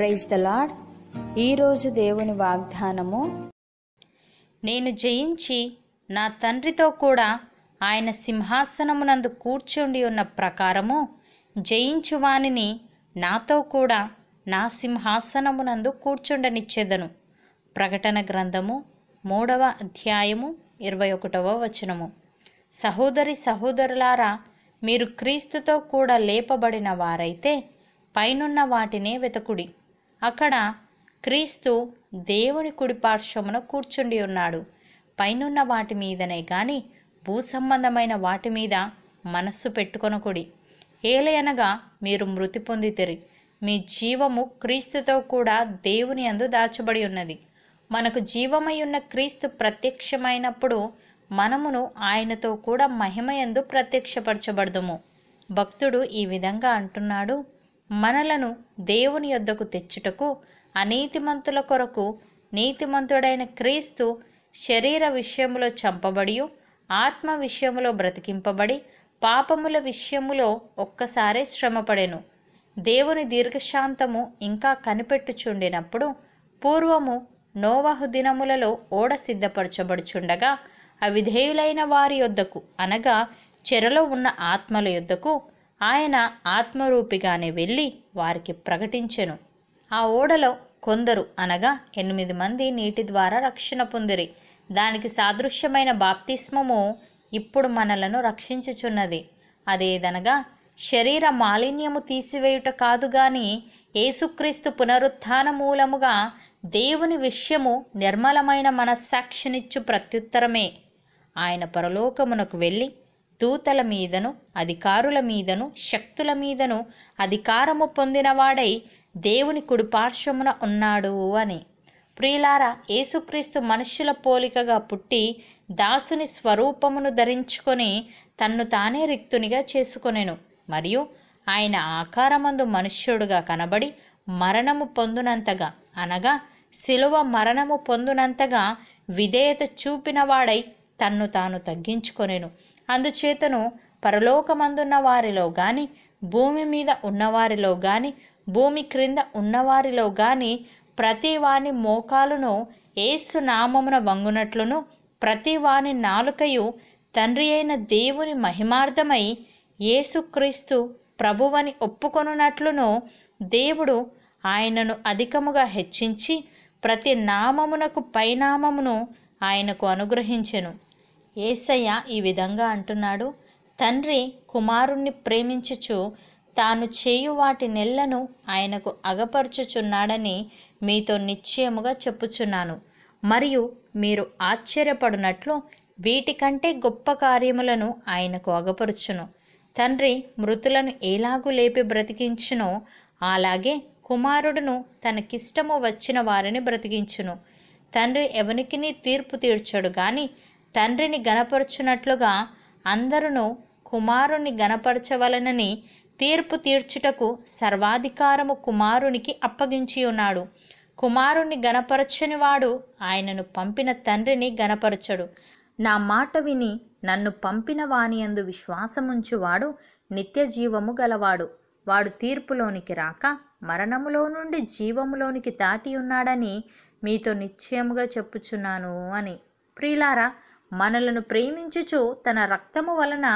praise the lord ఈరోజు దేవుని వాగ్దానము నేను జయించి నా తండ్రితో కూడా ఆయన సింహాసనమునందు కూర్చుండి ఉన్న ప్రకారము వాణిని నాతో కూడా నా సింహాసనమునందు కూర్చుండనిచ్చేదను ప్రకటన గ్రంథము మూడవ అధ్యాయము ఇరవై ఒకటవ వచనము సహోదరి సహోదరులారా మీరు క్రీస్తుతో కూడా లేపబడిన వారైతే పైనున్న వాటినే వెతకుడి అక్కడ క్రీస్తు దేవుని కుడి పార్శ్వమున కూర్చుండి ఉన్నాడు పైనున్న వాటి మీదనే కాని భూ సంబంధమైన వాటి మీద మనస్సు పెట్టుకొనకుడి ఏలయనగా మీరు మృతి పొందితేరి మీ జీవము క్రీస్తుతో కూడా దేవుని అందు దాచబడి ఉన్నది మనకు జీవమై ఉన్న క్రీస్తు ప్రత్యక్షమైనప్పుడు మనమును ఆయనతో కూడా మహిమయందు ప్రత్యక్షపరచబడదుము భక్తుడు ఈ విధంగా అంటున్నాడు మనలను దేవుని యొద్దకు తెచ్చుటకు అనీతిమంతుల కొరకు నీతిమంతుడైన క్రీస్తు శరీర విషయములో చంపబడి ఆత్మ విషయములో బ్రతికింపబడి పాపముల విషయములో ఒక్కసారే శ్రమపడెను దేవుని దీర్ఘశాంతము ఇంకా కనిపెట్టుచుండినప్పుడు పూర్వము నోవహు దినములలో ఓడ సిద్ధపరచబడుచుండగా అవిధేయులైన వారి యొద్దకు అనగా చెరలో ఉన్న ఆత్మల యొద్దకు ఆయన ఆత్మరూపిగానే వెళ్ళి వారికి ప్రకటించెను ఆ ఓడలో కొందరు అనగా ఎనిమిది మంది నీటి ద్వారా రక్షణ పొందిరి దానికి సాదృశ్యమైన బాప్తిస్మము ఇప్పుడు మనలను రక్షించుచున్నది అదేదనగా శరీర మాలిన్యము తీసివేయుట కాదు గాని ఏసుక్రీస్తు పునరుత్థాన మూలముగా దేవుని విషయము నిర్మలమైన మనస్సాక్షినిచ్చు ప్రత్యుత్తరమే ఆయన పరలోకమునకు వెళ్ళి దూతల మీదను అధికారుల మీదను శక్తుల మీదను అధికారము పొందినవాడై దేవుని కుడి పార్శ్వమున ఉన్నాడు అని ప్రియులారా యేసుక్రీస్తు మనుష్యుల పోలికగా పుట్టి దాసుని స్వరూపమును ధరించుకొని తన్ను తానే రిక్తునిగా చేసుకొనెను మరియు ఆయన ఆకారమందు మనుష్యుడుగా కనబడి మరణము పొందునంతగా అనగా శిలువ మరణము పొందునంతగా విధేయత చూపినవాడై తన్ను తాను తగ్గించుకొనెను అందుచేతను పరలోకమందున్న వారిలో గాని భూమి మీద ఉన్నవారిలో గాని భూమి క్రింద ఉన్నవారిలో గాని ప్రతి వాని మోకాలును ఏసు నామమున వంగునట్లును ప్రతి వాని నాలుకయు తండ్రి అయిన దేవుని మహిమార్థమై ఏసుక్రీస్తు ప్రభువని ఒప్పుకొనున్నట్లును దేవుడు ఆయనను అధికముగా హెచ్చించి ప్రతి నామమునకు పైనామమును ఆయనకు అనుగ్రహించెను ఏసయ్య ఈ విధంగా అంటున్నాడు తండ్రి కుమారుణ్ణి ప్రేమించుచు తాను చేయు వాటి నెల్లను ఆయనకు అగపరుచుచున్నాడని మీతో నిశ్చయముగా చెప్పుచున్నాను మరియు మీరు ఆశ్చర్యపడినట్లు వీటికంటే గొప్ప కార్యములను ఆయనకు అగపరుచును తండ్రి మృతులను ఎలాగూ లేపి బ్రతికించునో అలాగే కుమారుడును తనకిష్టము వచ్చిన వారిని బ్రతికించును తండ్రి ఎవరికి తీర్పు తీర్చడు కానీ తండ్రిని గనపరుచున్నట్లుగా అందరును కుమారుణ్ణి గనపరచవలనని తీర్పు తీర్చుటకు సర్వాధికారము కుమారునికి అప్పగించి ఉన్నాడు కుమారుణ్ణి గనపరచని వాడు ఆయనను పంపిన తండ్రిని గనపరచడు నా మాట విని నన్ను పంపిన వానియందు విశ్వాసముంచువాడు నిత్య జీవము గలవాడు వాడు తీర్పులోనికి రాక మరణములో నుండి జీవములోనికి దాటి ఉన్నాడని మీతో నిశ్చయముగా చెప్పుచున్నాను అని ప్రియులారా మనలను ప్రేమించుచు తన రక్తము వలన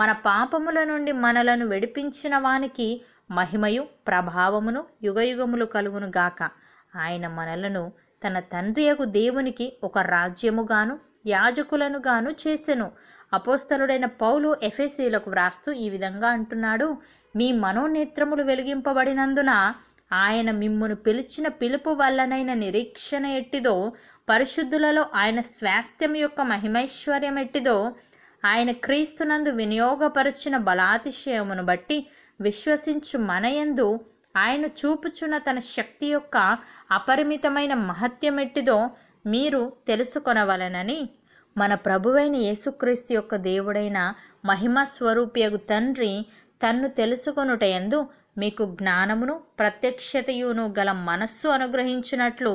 మన పాపముల నుండి మనలను విడిపించిన వానికి మహిమయు ప్రభావమును యుగయుగములు గాక ఆయన మనలను తన తండ్రియగు దేవునికి ఒక రాజ్యముగాను యాజకులను గాను చేసెను అపోస్తలుడైన పౌలు ఎఫెసీలకు వ్రాస్తూ ఈ విధంగా అంటున్నాడు మీ మనోనేత్రములు వెలిగింపబడినందున ఆయన మిమ్మును పిలిచిన పిలుపు వల్లనైన నిరీక్షణ ఎట్టిదో పరిశుద్ధులలో ఆయన స్వాస్థ్యం యొక్క మహిమైశ్వర్యం ఎట్టిదో ఆయన క్రీస్తునందు వినియోగపరిచిన బలాతిశయమును బట్టి విశ్వసించు మనయందు ఆయన చూపుచున్న తన శక్తి యొక్క అపరిమితమైన మహత్యమెట్టిదో మీరు తెలుసుకొనవలనని మన ప్రభువైన యేసుక్రీస్తు యొక్క దేవుడైన మహిమ స్వరూపియగు తండ్రి తన్ను తెలుసుకొనుటయందు మీకు జ్ఞానమును ప్రత్యక్షతయును గల మనస్సు అనుగ్రహించినట్లు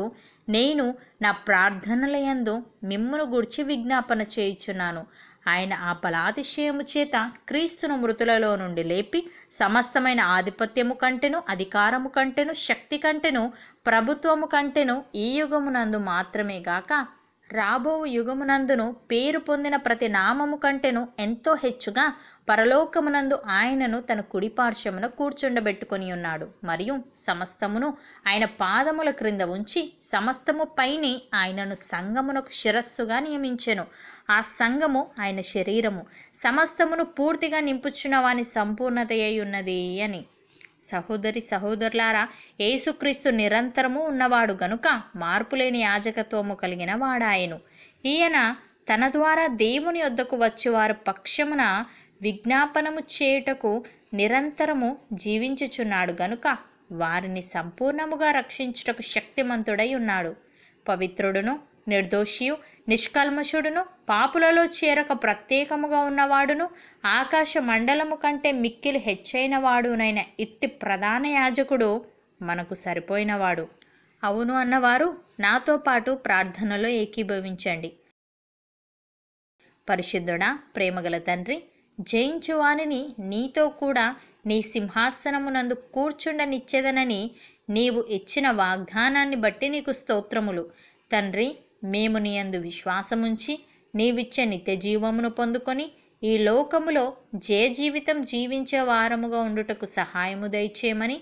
నేను నా ప్రార్థనలయందు మిమ్మను గుర్చి విజ్ఞాపన చేయుచున్నాను ఆయన ఆ పలాతిశయము చేత క్రీస్తును మృతులలో నుండి లేపి సమస్తమైన ఆధిపత్యము కంటెను అధికారము కంటెను శక్తి కంటెను ప్రభుత్వము కంటెను ఈ యుగమునందు మాత్రమే గాక రాబో యుగమునందును పేరు పొందిన ప్రతి నామము కంటేను ఎంతో హెచ్చుగా పరలోకమునందు ఆయనను తన కుడిపార్శ్వమున కూర్చుండబెట్టుకొని ఉన్నాడు మరియు సమస్తమును ఆయన పాదముల క్రింద ఉంచి సమస్తము పైనే ఆయనను సంగమునకు శిరస్సుగా నియమించాను ఆ సంగము ఆయన శరీరము సమస్తమును పూర్తిగా నింపుచున్న వాని సంపూర్ణతయ్యున్నది అని సహోదరి సహోదరులారా ఏసుక్రీస్తు నిరంతరము ఉన్నవాడు గనుక మార్పులేని యాజకత్వము కలిగిన వాడాయను ఈయన తన ద్వారా దేవుని వద్దకు వచ్చేవారు పక్షమున విజ్ఞాపనము చేయుటకు నిరంతరము జీవించుచున్నాడు గనుక వారిని సంపూర్ణముగా రక్షించుటకు శక్తిమంతుడై ఉన్నాడు పవిత్రుడును నిర్దోషియు నిష్కల్మషుడును పాపులలో చేరక ప్రత్యేకముగా ఉన్నవాడును ఆకాశ మండలము కంటే మిక్కిలి హెచ్చైన వాడునైన ఇట్టి ప్రధాన యాజకుడు మనకు సరిపోయినవాడు అవును అన్నవారు నాతో పాటు ప్రార్థనలో ఏకీభవించండి పరిశుద్ధుడా ప్రేమగల తండ్రి జయించువాని నీతో కూడా నీ సింహాసనమునందు కూర్చుండనిచ్చేదనని నీవు ఇచ్చిన వాగ్దానాన్ని బట్టి నీకు స్తోత్రములు తండ్రి మేము నీ అందు విశ్వాసముంచి నీవిచ్చే నిత్య జీవమును పొందుకొని ఈ లోకములో జయ జీవితం జీవించే వారముగా ఉండుటకు సహాయము దయచేయమని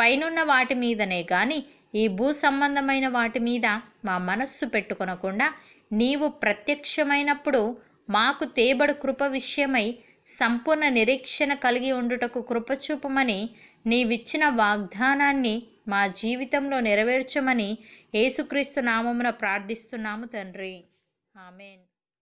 పైనున్న వాటి మీదనే కాని ఈ భూ సంబంధమైన వాటి మీద మా మనస్సు పెట్టుకొనకుండా నీవు ప్రత్యక్షమైనప్పుడు మాకు తేబడు కృప విషయమై సంపూర్ణ నిరీక్షణ కలిగి ఉండుటకు కృపచూపమని నీవిచ్చిన వాగ్దానాన్ని మా జీవితంలో నెరవేర్చమని యేసుక్రీస్తు నామమున ప్రార్థిస్తున్నాము తండ్రి ఆమెన్